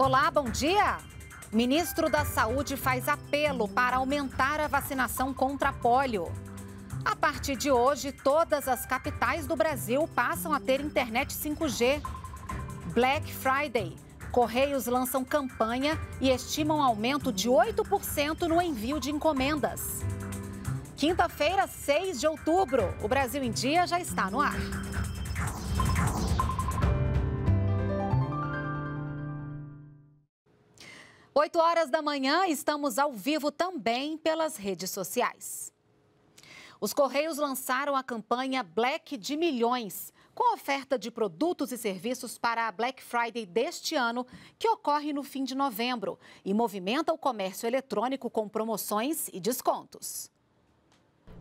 Olá, bom dia. Ministro da Saúde faz apelo para aumentar a vacinação contra pólio. A partir de hoje, todas as capitais do Brasil passam a ter internet 5G. Black Friday. Correios lançam campanha e estimam aumento de 8% no envio de encomendas. Quinta-feira, 6 de outubro. O Brasil em Dia já está no ar. 8 horas da manhã, estamos ao vivo também pelas redes sociais. Os Correios lançaram a campanha Black de Milhões, com oferta de produtos e serviços para a Black Friday deste ano, que ocorre no fim de novembro e movimenta o comércio eletrônico com promoções e descontos.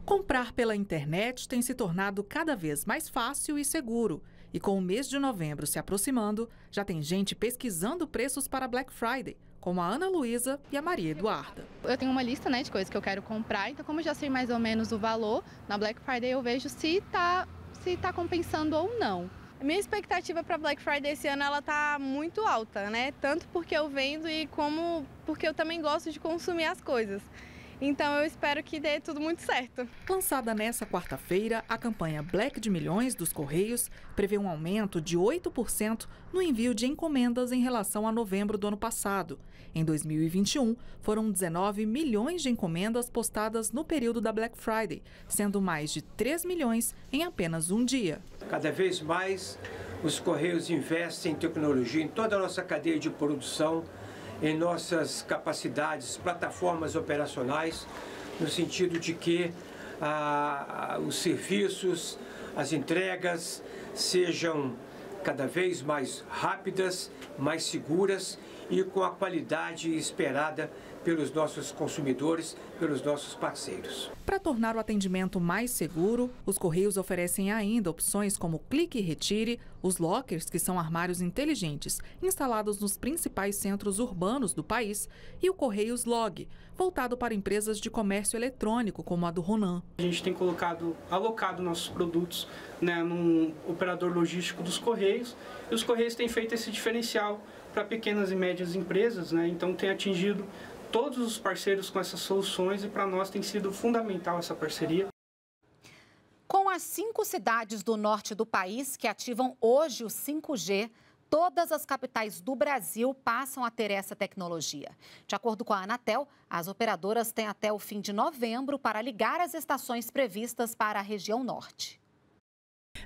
Comprar pela internet tem se tornado cada vez mais fácil e seguro. E com o mês de novembro se aproximando, já tem gente pesquisando preços para Black Friday como a Ana Luísa e a Maria Eduarda. Eu tenho uma lista né, de coisas que eu quero comprar, então como eu já sei mais ou menos o valor, na Black Friday eu vejo se está se tá compensando ou não. A minha expectativa para Black Friday esse ano ela tá muito alta, né? Tanto porque eu vendo e como porque eu também gosto de consumir as coisas. Então eu espero que dê tudo muito certo. Lançada nesta quarta-feira, a campanha Black de Milhões dos Correios prevê um aumento de 8% no envio de encomendas em relação a novembro do ano passado. Em 2021, foram 19 milhões de encomendas postadas no período da Black Friday, sendo mais de 3 milhões em apenas um dia. Cada vez mais os Correios investem em tecnologia em toda a nossa cadeia de produção em nossas capacidades, plataformas operacionais, no sentido de que ah, ah, os serviços, as entregas sejam cada vez mais rápidas, mais seguras e com a qualidade esperada pelos nossos consumidores, pelos nossos parceiros. Para tornar o atendimento mais seguro, os Correios oferecem ainda opções como clique e retire, os lockers, que são armários inteligentes, instalados nos principais centros urbanos do país, e o Correios Log, voltado para empresas de comércio eletrônico, como a do Ronan. A gente tem colocado, alocado nossos produtos né, num operador logístico dos Correios, e os Correios têm feito esse diferencial para pequenas e médias empresas, né? então tem atingido todos os parceiros com essas soluções e para nós tem sido fundamental essa parceria. Com as cinco cidades do norte do país que ativam hoje o 5G, todas as capitais do Brasil passam a ter essa tecnologia. De acordo com a Anatel, as operadoras têm até o fim de novembro para ligar as estações previstas para a região norte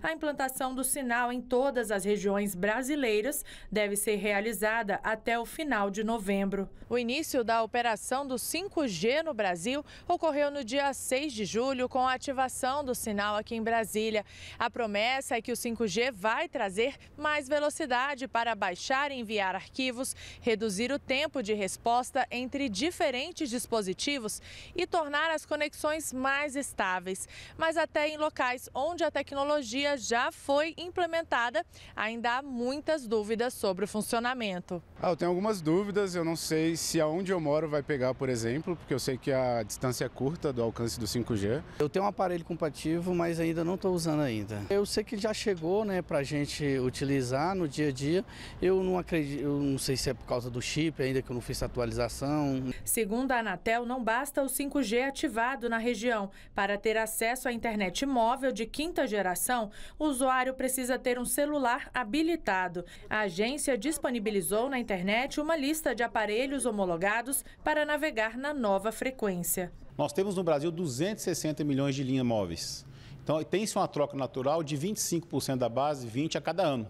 a implantação do sinal em todas as regiões brasileiras deve ser realizada até o final de novembro. O início da operação do 5G no Brasil ocorreu no dia 6 de julho, com a ativação do sinal aqui em Brasília. A promessa é que o 5G vai trazer mais velocidade para baixar e enviar arquivos, reduzir o tempo de resposta entre diferentes dispositivos e tornar as conexões mais estáveis. Mas até em locais onde a tecnologia já foi implementada, ainda há muitas dúvidas sobre o funcionamento. Ah, eu tenho algumas dúvidas, eu não sei se aonde eu moro vai pegar, por exemplo, porque eu sei que a distância é curta do alcance do 5G. Eu tenho um aparelho compatível, mas ainda não estou usando ainda. Eu sei que já chegou né, para a gente utilizar no dia a dia. Eu não acredito, eu não sei se é por causa do chip ainda que eu não fiz atualização. Segundo a Anatel, não basta o 5G ativado na região. Para ter acesso à internet móvel de quinta geração, o usuário precisa ter um celular habilitado. A agência disponibilizou na internet uma lista de aparelhos homologados para navegar na nova frequência. Nós temos no Brasil 260 milhões de linhas móveis. Então, tem-se uma troca natural de 25% da base, 20% a cada ano.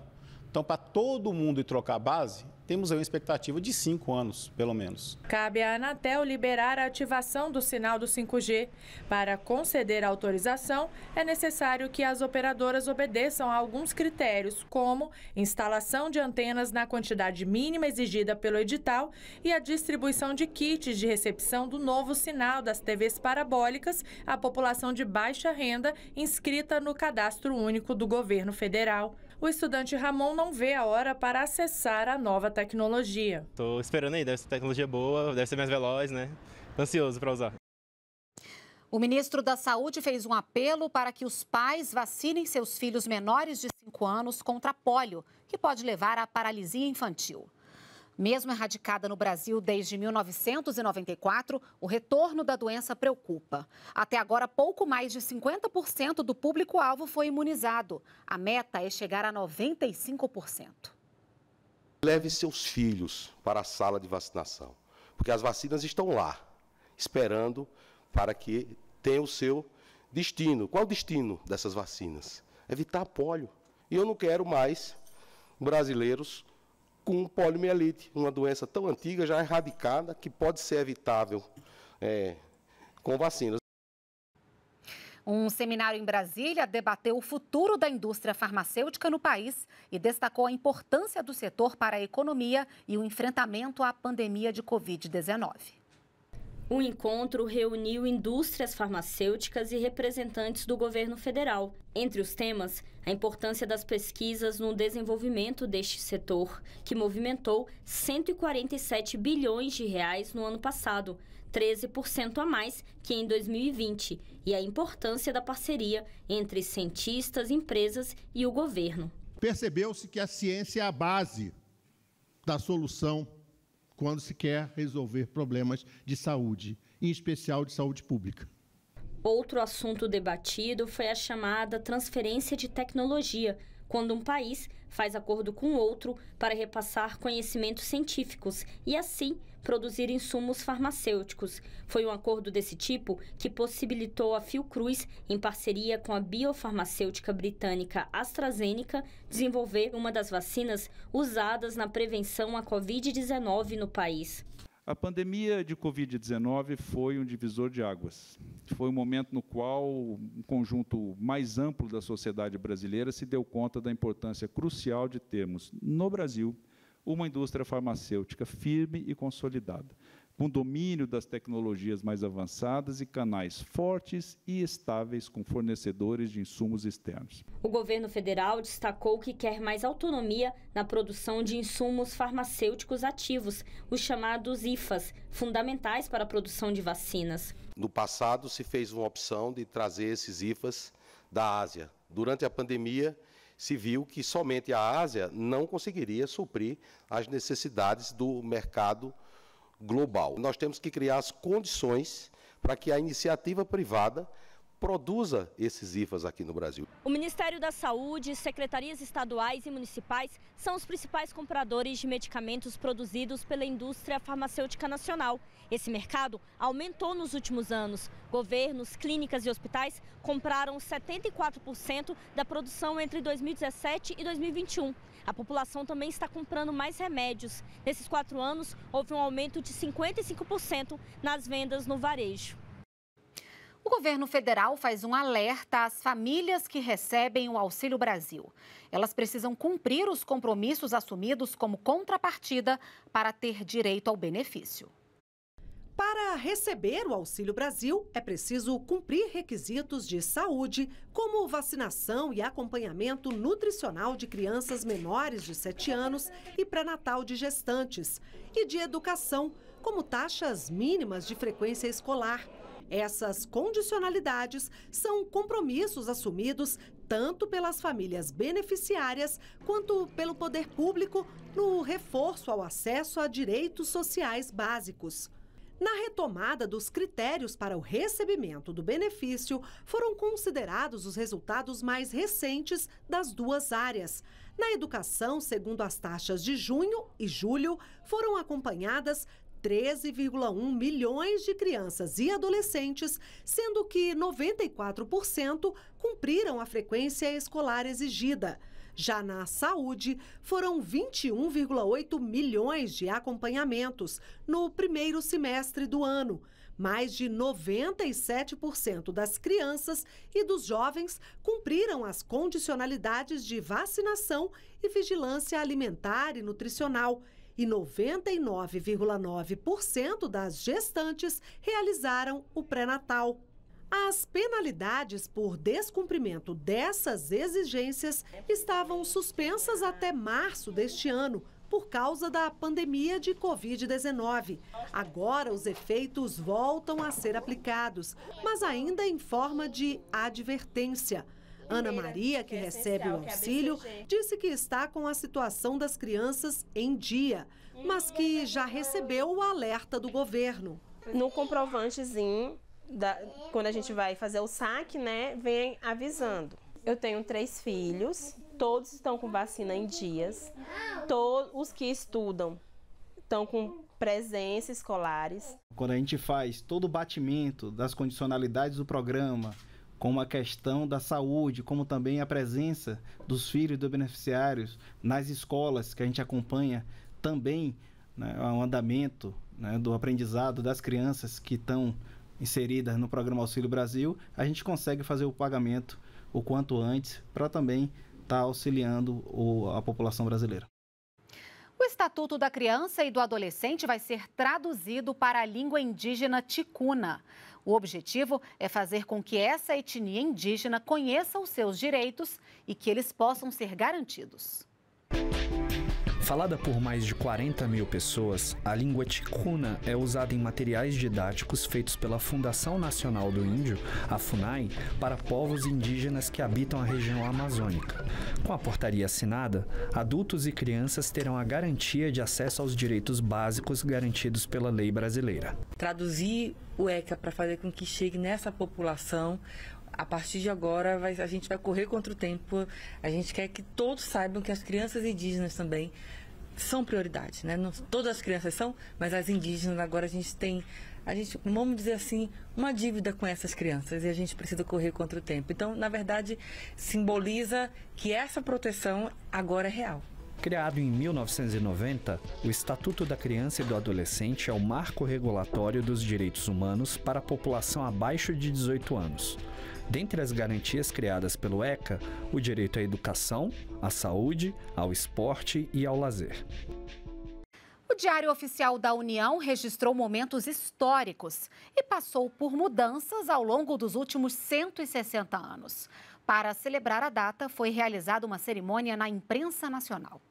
Então, para todo mundo ir trocar a base, temos aí uma expectativa de cinco anos, pelo menos. Cabe à Anatel liberar a ativação do sinal do 5G. Para conceder autorização, é necessário que as operadoras obedeçam a alguns critérios, como instalação de antenas na quantidade mínima exigida pelo edital e a distribuição de kits de recepção do novo sinal das TVs parabólicas à população de baixa renda inscrita no Cadastro Único do Governo Federal o estudante Ramon não vê a hora para acessar a nova tecnologia. Estou esperando aí, deve ser tecnologia boa, deve ser mais veloz, né? Ansioso para usar. O ministro da Saúde fez um apelo para que os pais vacinem seus filhos menores de 5 anos contra pólio, que pode levar à paralisia infantil. Mesmo erradicada no Brasil desde 1994, o retorno da doença preocupa. Até agora, pouco mais de 50% do público-alvo foi imunizado. A meta é chegar a 95%. Leve seus filhos para a sala de vacinação, porque as vacinas estão lá, esperando para que tenha o seu destino. Qual o destino dessas vacinas? Evitar polio. E eu não quero mais brasileiros com poliomielite, uma doença tão antiga, já erradicada, que pode ser evitável é, com vacinas. Um seminário em Brasília debateu o futuro da indústria farmacêutica no país e destacou a importância do setor para a economia e o enfrentamento à pandemia de Covid-19. O encontro reuniu indústrias farmacêuticas e representantes do governo federal. Entre os temas, a importância das pesquisas no desenvolvimento deste setor, que movimentou 147 bilhões de reais no ano passado, 13% a mais que em 2020, e a importância da parceria entre cientistas, empresas e o governo. Percebeu-se que a ciência é a base da solução quando se quer resolver problemas de saúde, em especial de saúde pública. Outro assunto debatido foi a chamada transferência de tecnologia quando um país faz acordo com outro para repassar conhecimentos científicos e, assim, produzir insumos farmacêuticos. Foi um acordo desse tipo que possibilitou a Fiocruz, em parceria com a biofarmacêutica britânica AstraZeneca, desenvolver uma das vacinas usadas na prevenção à Covid-19 no país. A pandemia de Covid-19 foi um divisor de águas. Foi um momento no qual um conjunto mais amplo da sociedade brasileira se deu conta da importância crucial de termos, no Brasil, uma indústria farmacêutica firme e consolidada, com domínio das tecnologias mais avançadas e canais fortes e estáveis com fornecedores de insumos externos. O governo federal destacou que quer mais autonomia na produção de insumos farmacêuticos ativos, os chamados IFAs, fundamentais para a produção de vacinas. No passado se fez uma opção de trazer esses IFAs da Ásia. Durante a pandemia, se viu que somente a Ásia não conseguiria suprir as necessidades do mercado global. Nós temos que criar as condições para que a iniciativa privada produza esses IFAs aqui no Brasil. O Ministério da Saúde, secretarias estaduais e municipais são os principais compradores de medicamentos produzidos pela indústria farmacêutica nacional. Esse mercado aumentou nos últimos anos. Governos, clínicas e hospitais compraram 74% da produção entre 2017 e 2021. A população também está comprando mais remédios. Nesses quatro anos, houve um aumento de 55% nas vendas no varejo. O governo federal faz um alerta às famílias que recebem o Auxílio Brasil. Elas precisam cumprir os compromissos assumidos como contrapartida para ter direito ao benefício. Para receber o Auxílio Brasil, é preciso cumprir requisitos de saúde, como vacinação e acompanhamento nutricional de crianças menores de 7 anos e pré-natal de gestantes, e de educação, como taxas mínimas de frequência escolar. Essas condicionalidades são compromissos assumidos tanto pelas famílias beneficiárias quanto pelo poder público no reforço ao acesso a direitos sociais básicos. Na retomada dos critérios para o recebimento do benefício, foram considerados os resultados mais recentes das duas áreas. Na educação, segundo as taxas de junho e julho, foram acompanhadas 13,1 milhões de crianças e adolescentes, sendo que 94% cumpriram a frequência escolar exigida. Já na saúde, foram 21,8 milhões de acompanhamentos no primeiro semestre do ano. Mais de 97% das crianças e dos jovens cumpriram as condicionalidades de vacinação e vigilância alimentar e nutricional e 99,9% das gestantes realizaram o pré-natal. As penalidades por descumprimento dessas exigências estavam suspensas até março deste ano, por causa da pandemia de Covid-19. Agora, os efeitos voltam a ser aplicados, mas ainda em forma de advertência. Ana Maria, que, recebe o auxílio, disse que está com a situação das crianças em dia, mas que já recebeu o alerta do governo. No comprovantezinho, da, quando a gente vai fazer o saque, né, vem avisando. Eu tenho três filhos, todos estão com vacina em dias, todos os que estudam estão com presença escolares. Quando a gente faz todo o batimento das condicionalidades do programa, como a questão da saúde, como também a presença dos filhos dos beneficiários nas escolas, que a gente acompanha também né, o é andamento né, do aprendizado das crianças que estão inseridas no programa Auxílio Brasil, a gente consegue fazer o pagamento o quanto antes para também estar tá auxiliando o, a população brasileira. O Estatuto da Criança e do Adolescente vai ser traduzido para a língua indígena ticuna. O objetivo é fazer com que essa etnia indígena conheça os seus direitos e que eles possam ser garantidos. Falada por mais de 40 mil pessoas, a língua ticuna é usada em materiais didáticos feitos pela Fundação Nacional do Índio, a FUNAI, para povos indígenas que habitam a região amazônica. Com a portaria assinada, adultos e crianças terão a garantia de acesso aos direitos básicos garantidos pela lei brasileira. Traduzir o ECA para fazer com que chegue nessa população a partir de agora vai, a gente vai correr contra o tempo. A gente quer que todos saibam que as crianças indígenas também são prioridade, né? Não, todas as crianças são, mas as indígenas agora a gente tem, a gente, vamos dizer assim, uma dívida com essas crianças e a gente precisa correr contra o tempo. Então, na verdade, simboliza que essa proteção agora é real. Criado em 1990, o Estatuto da Criança e do Adolescente é o marco regulatório dos direitos humanos para a população abaixo de 18 anos. Dentre as garantias criadas pelo ECA, o direito à educação, à saúde, ao esporte e ao lazer. O Diário Oficial da União registrou momentos históricos e passou por mudanças ao longo dos últimos 160 anos. Para celebrar a data, foi realizada uma cerimônia na imprensa nacional.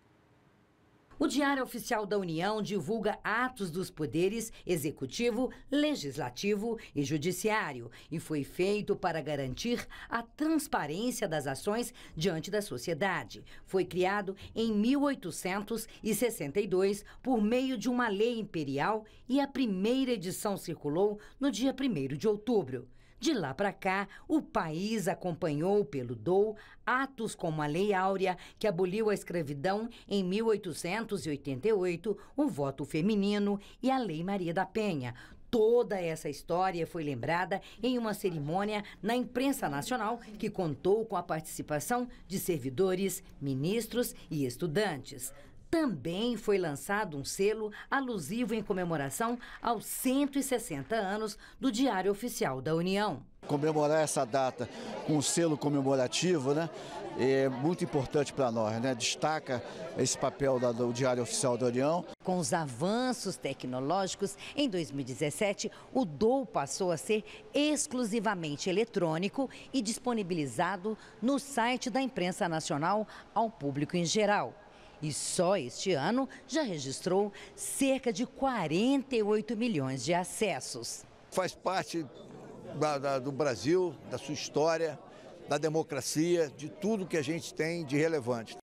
O Diário Oficial da União divulga atos dos poderes executivo, legislativo e judiciário e foi feito para garantir a transparência das ações diante da sociedade. Foi criado em 1862 por meio de uma lei imperial e a primeira edição circulou no dia 1 de outubro. De lá para cá, o país acompanhou pelo dou atos como a Lei Áurea, que aboliu a escravidão em 1888, o voto feminino e a Lei Maria da Penha. Toda essa história foi lembrada em uma cerimônia na imprensa nacional que contou com a participação de servidores, ministros e estudantes. Também foi lançado um selo alusivo em comemoração aos 160 anos do Diário Oficial da União. Comemorar essa data com um selo comemorativo, né? é muito importante para nós, né? destaca esse papel do Diário Oficial da União. Com os avanços tecnológicos, em 2017, o DOU passou a ser exclusivamente eletrônico e disponibilizado no site da imprensa nacional ao público em geral e só este ano já registrou cerca de 48 milhões de acessos. Faz parte da, da, do Brasil, da sua história, da democracia, de tudo que a gente tem de relevante.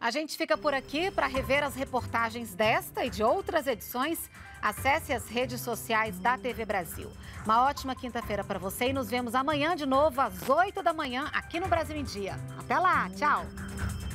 A gente fica por aqui para rever as reportagens desta e de outras edições. Acesse as redes sociais da TV Brasil. Uma ótima quinta-feira para você e nos vemos amanhã de novo às 8 da manhã aqui no Brasil em Dia. Até lá, tchau.